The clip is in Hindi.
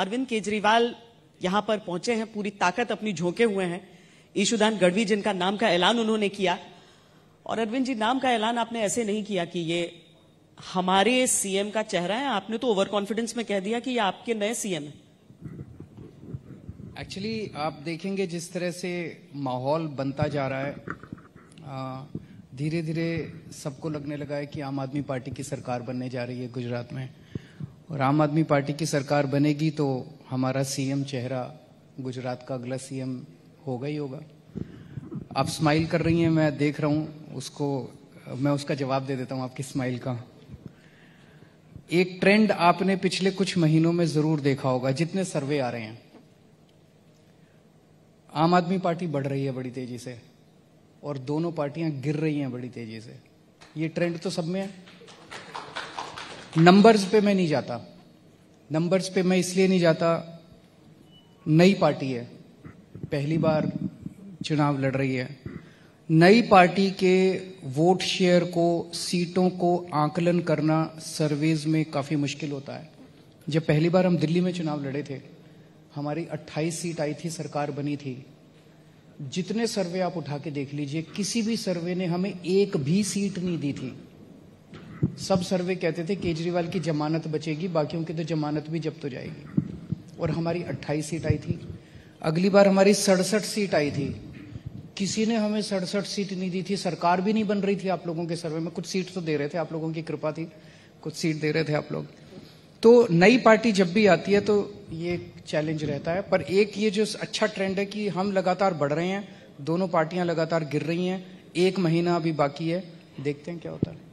अरविंद केजरीवाल यहां पर पहुंचे हैं पूरी ताकत अपनी झोंके हुए हैं ईशुदान गढ़वी जिनका नाम का ऐलान उन्होंने किया और अरविंद जी नाम का ऐलान आपने ऐसे नहीं किया कि ये हमारे सीएम का चेहरा है आपने तो ओवर कॉन्फिडेंस में कह दिया कि ये आपके नए सीएम है एक्चुअली आप देखेंगे जिस तरह से माहौल बनता जा रहा है धीरे धीरे सबको लगने लगा है कि आम आदमी पार्टी की सरकार बनने जा रही है गुजरात में और आम आदमी पार्टी की सरकार बनेगी तो हमारा सीएम चेहरा गुजरात का अगला सीएम होगा ही होगा आप स्माइल कर रही हैं मैं देख रहा हूं उसको मैं उसका जवाब दे देता हूं आपकी स्माइल का एक ट्रेंड आपने पिछले कुछ महीनों में जरूर देखा होगा जितने सर्वे आ रहे हैं आम आदमी पार्टी बढ़ रही है बड़ी तेजी से और दोनों पार्टियां गिर रही हैं बड़ी तेजी से ये ट्रेंड तो सब में है नंबर्स पे मैं नहीं जाता नंबर्स पे मैं इसलिए नहीं जाता नई पार्टी है पहली बार चुनाव लड़ रही है नई पार्टी के वोट शेयर को सीटों को आकलन करना सर्वेज में काफ़ी मुश्किल होता है जब पहली बार हम दिल्ली में चुनाव लड़े थे हमारी 28 सीट आई थी सरकार बनी थी जितने सर्वे आप उठा के देख लीजिए किसी भी सर्वे ने हमें एक भी सीट नहीं दी थी सब सर्वे कहते थे केजरीवाल की जमानत बचेगी बाकियों की तो जमानत भी जब्त हो जाएगी और हमारी 28 सीट आई थी अगली बार हमारी सड़सठ सीट आई थी किसी ने हमें सड़सठ सीट नहीं दी थी सरकार भी नहीं बन रही थी आप लोगों के सर्वे में कुछ सीट तो दे रहे थे आप लोगों की कृपा थी कुछ सीट दे रहे थे आप लोग तो नई पार्टी जब भी आती है तो ये चैलेंज रहता है पर एक ये जो अच्छा ट्रेंड है कि हम लगातार बढ़ रहे हैं दोनों पार्टियां लगातार गिर रही हैं एक महीना अभी बाकी है देखते हैं क्या होता है